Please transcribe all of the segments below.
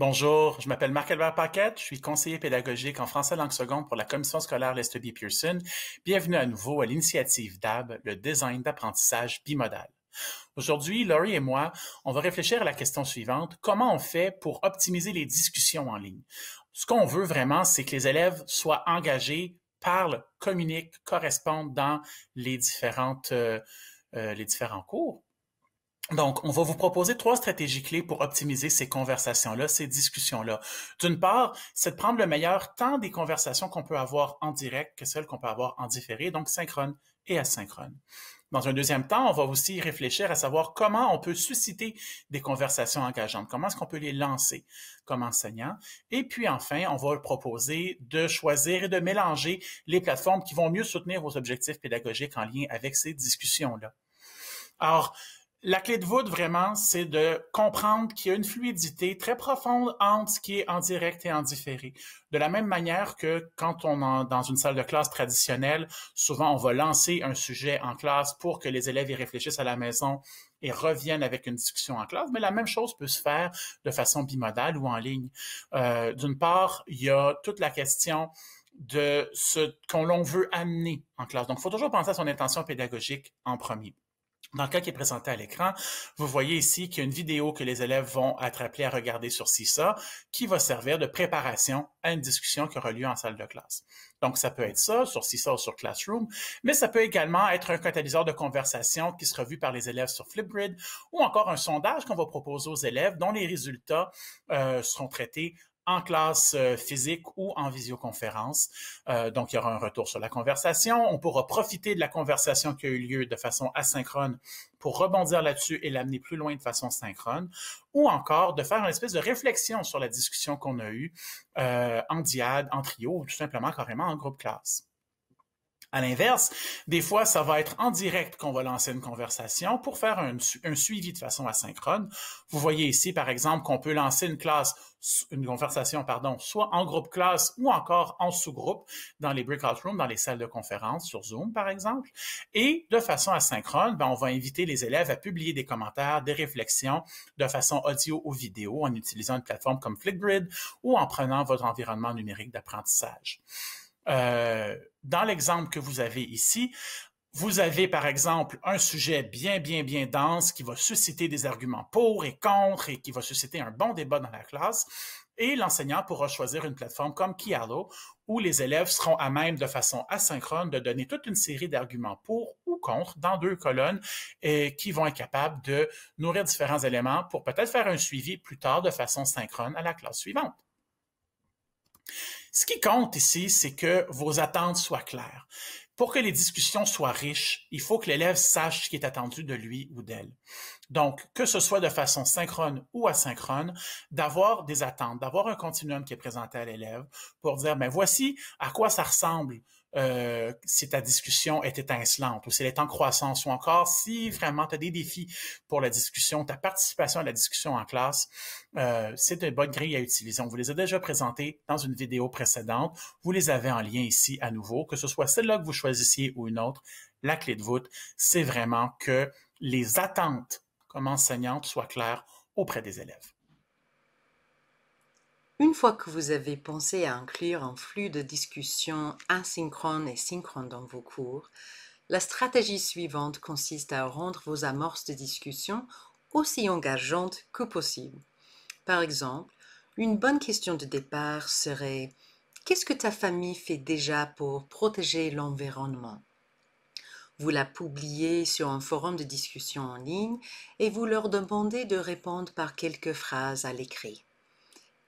Bonjour, je m'appelle Marc-Albert Paquette, je suis conseiller pédagogique en français langue seconde pour la commission scolaire B. Pearson. Bienvenue à nouveau à l'initiative DAB, le design d'apprentissage bimodal. Aujourd'hui, Laurie et moi, on va réfléchir à la question suivante. Comment on fait pour optimiser les discussions en ligne? Ce qu'on veut vraiment, c'est que les élèves soient engagés, parlent, communiquent, correspondent dans les différentes, euh, euh, les différents cours. Donc, on va vous proposer trois stratégies clés pour optimiser ces conversations-là, ces discussions-là. D'une part, c'est de prendre le meilleur temps des conversations qu'on peut avoir en direct que celles qu'on peut avoir en différé, donc synchrone et asynchrone. Dans un deuxième temps, on va aussi réfléchir à savoir comment on peut susciter des conversations engageantes, comment est-ce qu'on peut les lancer comme enseignant. Et puis enfin, on va proposer de choisir et de mélanger les plateformes qui vont mieux soutenir vos objectifs pédagogiques en lien avec ces discussions-là. Alors, la clé de voûte, vraiment, c'est de comprendre qu'il y a une fluidité très profonde entre ce qui est en direct et en différé. De la même manière que quand on est dans une salle de classe traditionnelle, souvent on va lancer un sujet en classe pour que les élèves y réfléchissent à la maison et reviennent avec une discussion en classe, mais la même chose peut se faire de façon bimodale ou en ligne. Euh, d'une part, il y a toute la question de ce qu'on l'on veut amener en classe. Donc, il faut toujours penser à son intention pédagogique en premier. Dans le cas qui est présenté à l'écran, vous voyez ici qu'il y a une vidéo que les élèves vont attraper à regarder sur CISA qui va servir de préparation à une discussion qui aura lieu en salle de classe. Donc, ça peut être ça, sur CISA ou sur Classroom, mais ça peut également être un catalyseur de conversation qui sera vu par les élèves sur Flipgrid ou encore un sondage qu'on va proposer aux élèves dont les résultats euh, seront traités en classe euh, physique ou en visioconférence. Euh, donc, il y aura un retour sur la conversation. On pourra profiter de la conversation qui a eu lieu de façon asynchrone pour rebondir là-dessus et l'amener plus loin de façon synchrone, ou encore de faire une espèce de réflexion sur la discussion qu'on a eue euh, en diade, en trio, ou tout simplement carrément en groupe classe. À l'inverse, des fois, ça va être en direct qu'on va lancer une conversation pour faire un, suivi de façon asynchrone. Vous voyez ici, par exemple, qu'on peut lancer une classe, une conversation, pardon, soit en groupe classe ou encore en sous-groupe dans les breakout rooms, dans les salles de conférence sur Zoom, par exemple. Et de façon asynchrone, ben, on va inviter les élèves à publier des commentaires, des réflexions de façon audio ou vidéo en utilisant une plateforme comme Flipgrid ou en prenant votre environnement numérique d'apprentissage. Euh, dans l'exemple que vous avez ici, vous avez par exemple un sujet bien, bien, bien dense qui va susciter des arguments pour et contre et qui va susciter un bon débat dans la classe. Et l'enseignant pourra choisir une plateforme comme Kialo où les élèves seront à même de façon asynchrone de donner toute une série d'arguments pour ou contre dans deux colonnes et qui vont être capables de nourrir différents éléments pour peut-être faire un suivi plus tard de façon synchrone à la classe suivante. Ce qui compte ici, c'est que vos attentes soient claires. Pour que les discussions soient riches, il faut que l'élève sache ce qui est attendu de lui ou d'elle. Donc, que ce soit de façon synchrone ou asynchrone, d'avoir des attentes, d'avoir un continuum qui est présenté à l'élève pour dire, mais ben, voici à quoi ça ressemble euh, si ta discussion est étincelante ou si elle est en croissance ou encore si vraiment tu as des défis pour la discussion, ta participation à la discussion en classe, euh, c'est une bonne grille à utiliser. On vous les a déjà présentés dans une vidéo précédente. Vous les avez en lien ici à nouveau, que ce soit celle-là que vous choisissiez ou une autre. La clé de voûte, c'est vraiment que les attentes comme enseignante soient claires auprès des élèves. Une fois que vous avez pensé à inclure un flux de discussion asynchrone et synchrone dans vos cours, la stratégie suivante consiste à rendre vos amorces de discussion aussi engageantes que possible. Par exemple, une bonne question de départ serait Qu'est-ce que ta famille fait déjà pour protéger l'environnement Vous la publiez sur un forum de discussion en ligne et vous leur demandez de répondre par quelques phrases à l'écrit.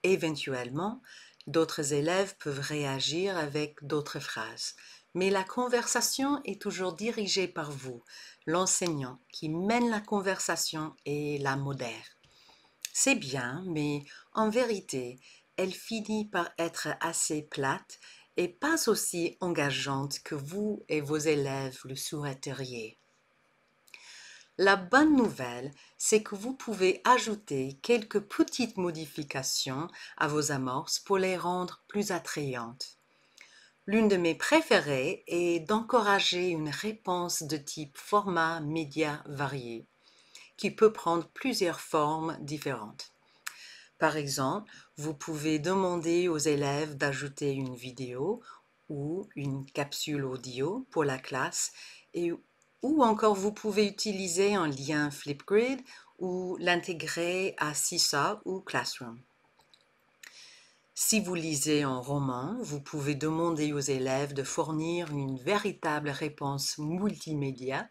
Éventuellement, d'autres élèves peuvent réagir avec d'autres phrases, mais la conversation est toujours dirigée par vous, l'enseignant, qui mène la conversation et la modère. C'est bien, mais en vérité, elle finit par être assez plate et pas aussi engageante que vous et vos élèves le souhaiteriez. La bonne nouvelle, c'est que vous pouvez ajouter quelques petites modifications à vos amorces pour les rendre plus attrayantes. L'une de mes préférées est d'encourager une réponse de type format média varié, qui peut prendre plusieurs formes différentes. Par exemple, vous pouvez demander aux élèves d'ajouter une vidéo ou une capsule audio pour la classe et ou encore, vous pouvez utiliser un lien Flipgrid ou l'intégrer à CISA ou Classroom. Si vous lisez un roman, vous pouvez demander aux élèves de fournir une véritable réponse multimédia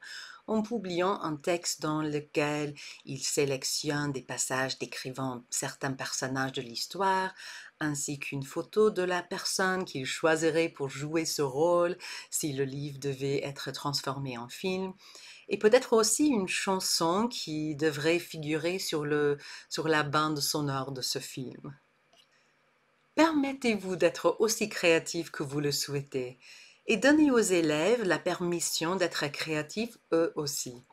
en publiant un texte dans lequel il sélectionne des passages décrivant certains personnages de l'histoire, ainsi qu'une photo de la personne qu'il choisirait pour jouer ce rôle si le livre devait être transformé en film, et peut-être aussi une chanson qui devrait figurer sur, sur la bande sonore de ce film. Permettez-vous d'être aussi créatif que vous le souhaitez et donner aux élèves la permission d'être créatifs eux aussi.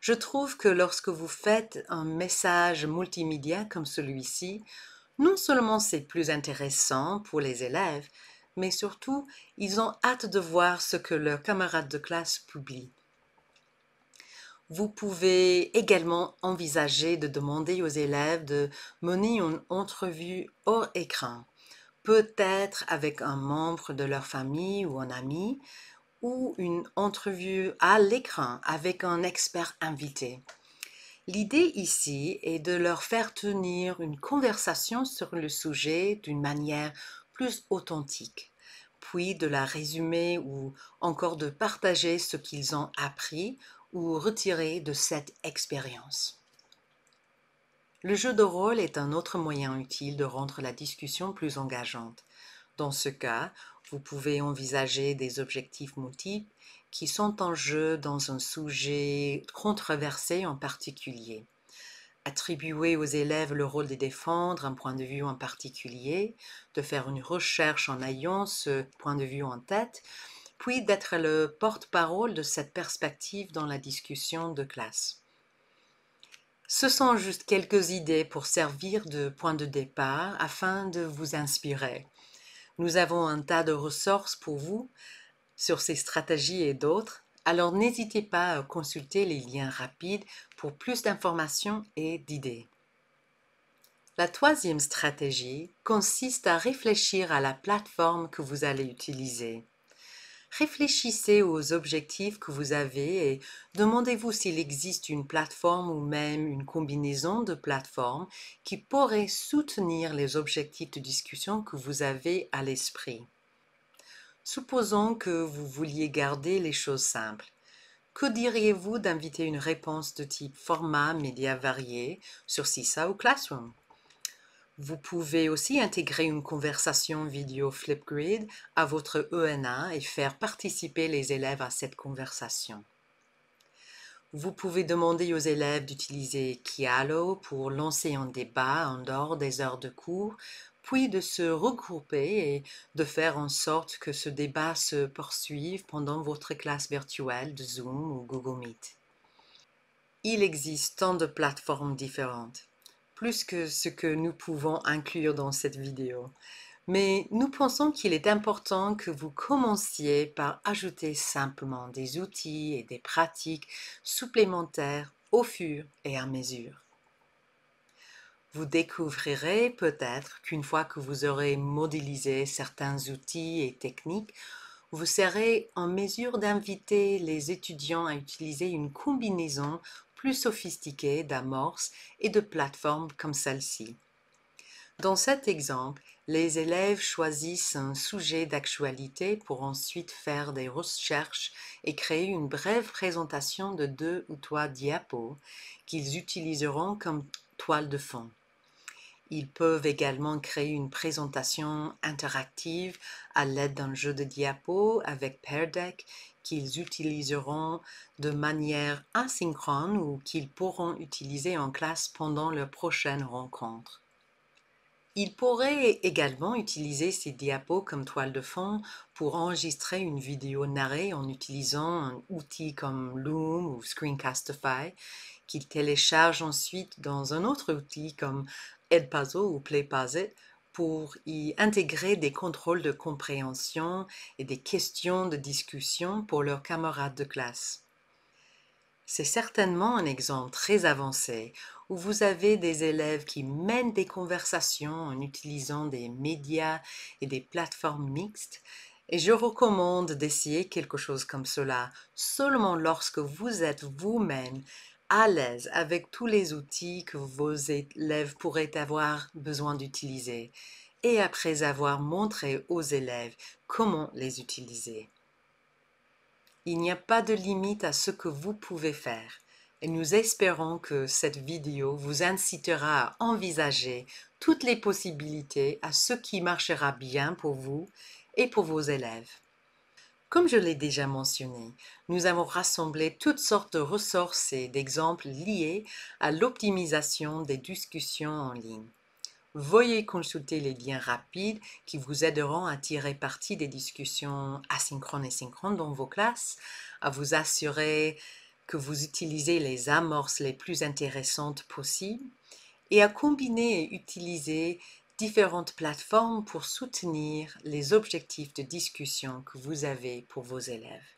Je trouve que lorsque vous faites un message multimédia comme celui-ci, non seulement c'est plus intéressant pour les élèves, mais surtout ils ont hâte de voir ce que leurs camarades de classe publient. Vous pouvez également envisager de demander aux élèves de mener une entrevue hors écran peut-être avec un membre de leur famille ou un ami, ou une entrevue à l'écran avec un expert invité. L'idée ici est de leur faire tenir une conversation sur le sujet d'une manière plus authentique, puis de la résumer ou encore de partager ce qu'ils ont appris ou retiré de cette expérience. Le jeu de rôle est un autre moyen utile de rendre la discussion plus engageante. Dans ce cas, vous pouvez envisager des objectifs multiples qui sont en jeu dans un sujet controversé en particulier. Attribuer aux élèves le rôle de défendre un point de vue en particulier, de faire une recherche en ayant ce point de vue en tête, puis d'être le porte-parole de cette perspective dans la discussion de classe. Ce sont juste quelques idées pour servir de point de départ afin de vous inspirer. Nous avons un tas de ressources pour vous sur ces stratégies et d'autres, alors n'hésitez pas à consulter les liens rapides pour plus d'informations et d'idées. La troisième stratégie consiste à réfléchir à la plateforme que vous allez utiliser. Réfléchissez aux objectifs que vous avez et demandez-vous s'il existe une plateforme ou même une combinaison de plateformes qui pourrait soutenir les objectifs de discussion que vous avez à l'esprit. Supposons que vous vouliez garder les choses simples. Que diriez-vous d'inviter une réponse de type format média varié sur CISA ou Classroom vous pouvez aussi intégrer une conversation vidéo Flipgrid à votre ENA et faire participer les élèves à cette conversation. Vous pouvez demander aux élèves d'utiliser Kialo pour lancer un débat en dehors des heures de cours, puis de se regrouper et de faire en sorte que ce débat se poursuive pendant votre classe virtuelle de Zoom ou Google Meet. Il existe tant de plateformes différentes plus que ce que nous pouvons inclure dans cette vidéo. Mais nous pensons qu'il est important que vous commenciez par ajouter simplement des outils et des pratiques supplémentaires au fur et à mesure. Vous découvrirez peut-être qu'une fois que vous aurez modélisé certains outils et techniques, vous serez en mesure d'inviter les étudiants à utiliser une combinaison plus sophistiquées d'amorces et de plateformes comme celle-ci. Dans cet exemple, les élèves choisissent un sujet d'actualité pour ensuite faire des recherches et créer une brève présentation de deux ou trois diapos qu'ils utiliseront comme toile de fond. Ils peuvent également créer une présentation interactive à l'aide d'un jeu de diapos avec Pear Deck qu'ils utiliseront de manière asynchrone ou qu'ils pourront utiliser en classe pendant leur prochaine rencontre. Ils pourraient également utiliser ces diapos comme toile de fond pour enregistrer une vidéo narrée en utilisant un outil comme Loom ou Screencastify qu'ils téléchargent ensuite dans un autre outil comme Edpuzzle ou Playpuzzle pour y intégrer des contrôles de compréhension et des questions de discussion pour leurs camarades de classe. C'est certainement un exemple très avancé où vous avez des élèves qui mènent des conversations en utilisant des médias et des plateformes mixtes, et je recommande d'essayer quelque chose comme cela seulement lorsque vous êtes vous-même à l'aise avec tous les outils que vos élèves pourraient avoir besoin d'utiliser et après avoir montré aux élèves comment les utiliser. Il n'y a pas de limite à ce que vous pouvez faire et nous espérons que cette vidéo vous incitera à envisager toutes les possibilités à ce qui marchera bien pour vous et pour vos élèves. Comme je l'ai déjà mentionné, nous avons rassemblé toutes sortes de ressources et d'exemples liés à l'optimisation des discussions en ligne. Veuillez consulter les liens rapides qui vous aideront à tirer parti des discussions asynchrones et synchrones dans vos classes, à vous assurer que vous utilisez les amorces les plus intéressantes possibles et à combiner et utiliser différentes plateformes pour soutenir les objectifs de discussion que vous avez pour vos élèves.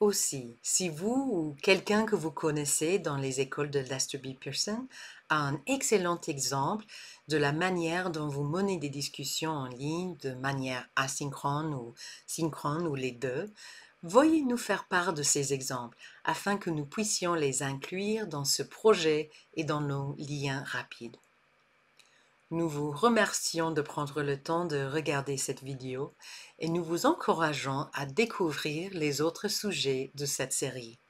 Aussi, si vous ou quelqu'un que vous connaissez dans les écoles de Lester B. Pearson a un excellent exemple de la manière dont vous menez des discussions en ligne de manière asynchrone ou synchrone ou les deux, veuillez nous faire part de ces exemples afin que nous puissions les inclure dans ce projet et dans nos liens rapides. Nous vous remercions de prendre le temps de regarder cette vidéo et nous vous encourageons à découvrir les autres sujets de cette série.